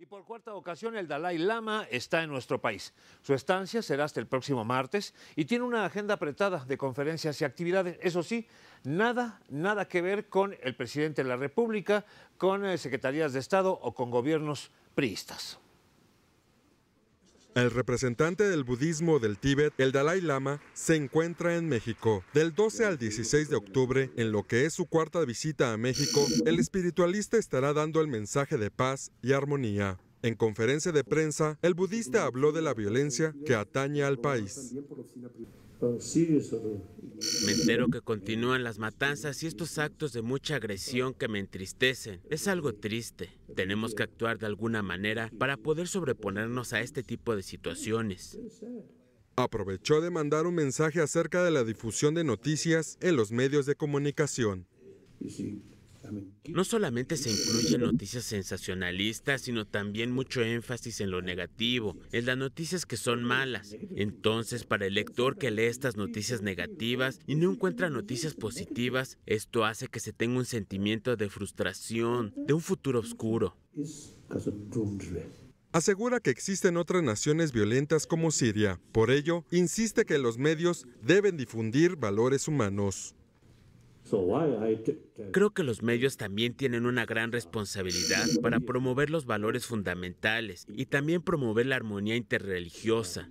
Y por cuarta ocasión, el Dalai Lama está en nuestro país. Su estancia será hasta el próximo martes y tiene una agenda apretada de conferencias y actividades. Eso sí, nada, nada que ver con el presidente de la República, con eh, secretarías de Estado o con gobiernos priistas. El representante del budismo del Tíbet, el Dalai Lama, se encuentra en México. Del 12 al 16 de octubre, en lo que es su cuarta visita a México, el espiritualista estará dando el mensaje de paz y armonía. En conferencia de prensa, el budista habló de la violencia que atañe al país. Me entero que continúan las matanzas y estos actos de mucha agresión que me entristecen. Es algo triste. Tenemos que actuar de alguna manera para poder sobreponernos a este tipo de situaciones. Aprovechó de mandar un mensaje acerca de la difusión de noticias en los medios de comunicación. No solamente se incluyen noticias sensacionalistas, sino también mucho énfasis en lo negativo, en las noticias que son malas. Entonces, para el lector que lee estas noticias negativas y no encuentra noticias positivas, esto hace que se tenga un sentimiento de frustración, de un futuro oscuro. Asegura que existen otras naciones violentas como Siria. Por ello, insiste que los medios deben difundir valores humanos. Creo que los medios también tienen una gran responsabilidad para promover los valores fundamentales y también promover la armonía interreligiosa.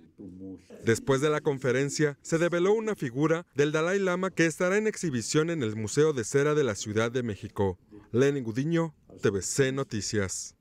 Después de la conferencia, se develó una figura del Dalai Lama que estará en exhibición en el Museo de Cera de la Ciudad de México. Lenin Gudiño, TVC Noticias.